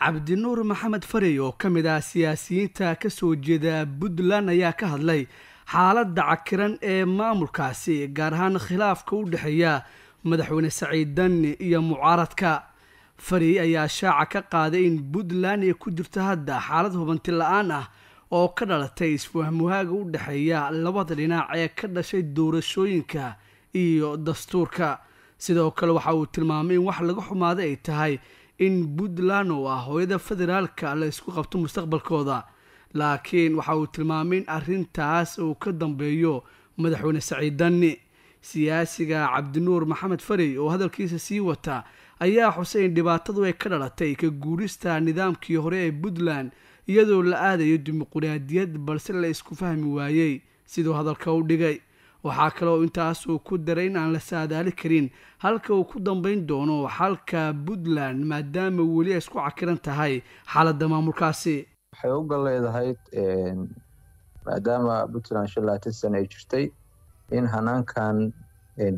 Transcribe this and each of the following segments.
cabdinuur maxamed farey oo ka mid ah siyaasiyiinta kasoo jeeda puntland ayaa ka hadlay xaaladda cakiran ee maamulkaasi gaar ahaan khilaafka u dhexeeya madaxweyne saciid dani iyo mucaaradka farey ayaa shaaca ka qaaday in puntland ay ku jirto hadda xaalad hubanti la-aan ah oo ka dhalatay isfahmuhaaga u dhexeeya labada dhinac ee ka dhashay doorashooyinka iyo dastuurka sidoo kale waxa uu tilmaamay in wax laga xumaaday ay tahay in puntland oo ah hooyada federaalka la isku qabto mustaqbalkooda laakiin waxa uu tilmaamay in arrintaas uu ka dambeeyo madaxweyne saciid danni siyaasiga cabdinuur maxamed farey oo hadalkiisa sii wata ayaa xuseyn dhibaatadu ay ka dhalatay ka guurista nidaamkii hore ee puntland iyadoo la aadayo dimuquraadiyad balse la isku fahmi waayey siduu hadalka u dhigay waxaa kaleoo intaas uu ku daray in aan la saadaali karin halka uu ku dambeyn doono xalka puntland maadaama weli ay isku cakiran tahay xaaladda maamulkaasi waxay u leedahayd maadaama puntland shan labaatan sana ay jirtay in hanaankan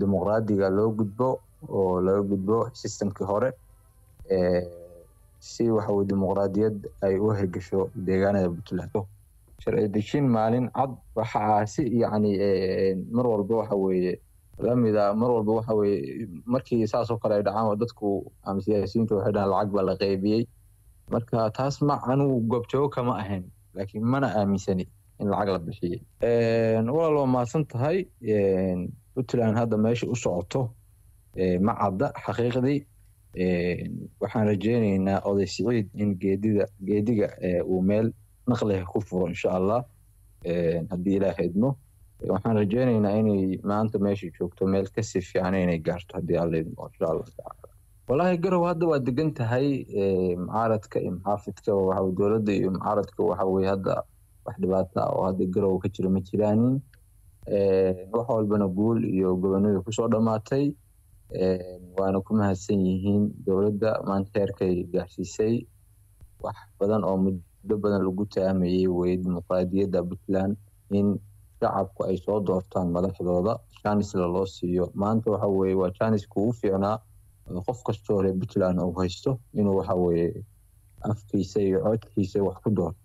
dimuqraadiga loo gudbo oo laga gudbo sistamkii hore si waxaw dimuqraadiyad ay u hergesho deegaanada puntland sharci dejin maalin cad waxaa si yacni mar walba waxa weeye lamida mar walba waxa weeye markii saasoo kale ay dhacaan dadku ama siyaasiyiintu waxay dhahaan lacag baa la qeybiyey marka taas ma anigu goobjoogo kama ahayn laakiin mana aaminsani in lacag la bixiyey walaal waa tahay puntland hadda meesha u socoto ma cadda xaqiiqdii waxaan rajeyneynaa oday siciid in geedida geediga uu meel naqliga ku furo insha allah haddii ilaah idmo waxaan rajeynaynaa inay maanta meesha joogto meel kasii fiican inay gaarto haddii alla idmo insha allah walaahi garow hadda waa degan tahay mucaaradka iyo muxaafidka waxa dowladda iyo mucaaradka waxa hadda wax dhibaato oo hadda garow ka jira ma jiraanin wax walbana guul iyo gobonada kusoo dhammaatay waana ku mahadsan yihiin dowladda maanta heerkay gaarsiisay wax badan oo muddo badan lagu taamayay weye dimuqraadiyadda puntland in shacabku ay soo doortaan madaxdooda janisla loo siiyo maanta waxaweye waa janiska ugu fiicnaa qof kastoo ree puntland uu haysto inuu waxaweye afkiisa iyo codkiisa wax ku doorto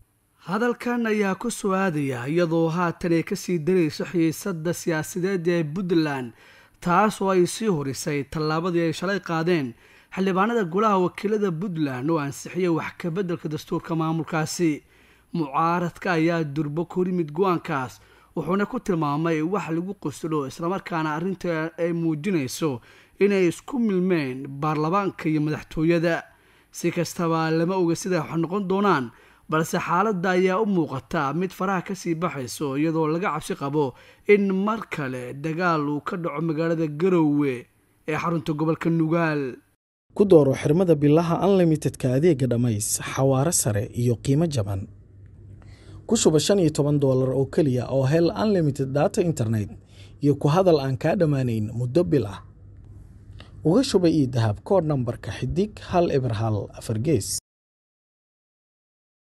hadalkan ayaa ku su-aadaya iyadoo haatan ay kasii darayso xiisadda siyaasadeed ee puntland taas oo ay sii horisay tallaabadii ay shalay qaadeen xildhibaanada golaha wakiilada puntland oo ansixiyay wax kabeddelka dastuurka maamulkaasi mucaaradka ayaa durbo korimid go-aankaas wuxuuna ku tilmaamay wax lagu qoslo islamarkaana arrinta ay muujinayso inay isku milmeen baarlamaanka iyo madaxtooyada si kastaba lama oga siday wax noqon doonaan balse xaaladda ayaa u muuqata mid faraha kasii baxayso iyadoo laga cabsi qabo in mar kale dagaal uu ka dhaco magaalada garowe ee xarunta gobolka nugaal ku dooro xirmada bilaha unlimitedka adeega dhammays xawaare sare iyo qiimo jaban ku shuba shan iyo toban doolar oo keliya oo hel unlimited data internet iyo ku hadal aan kaa dhammaanayn muddo bil ah uga shuba io dahab koodh nambarka xidig hal eber hal afar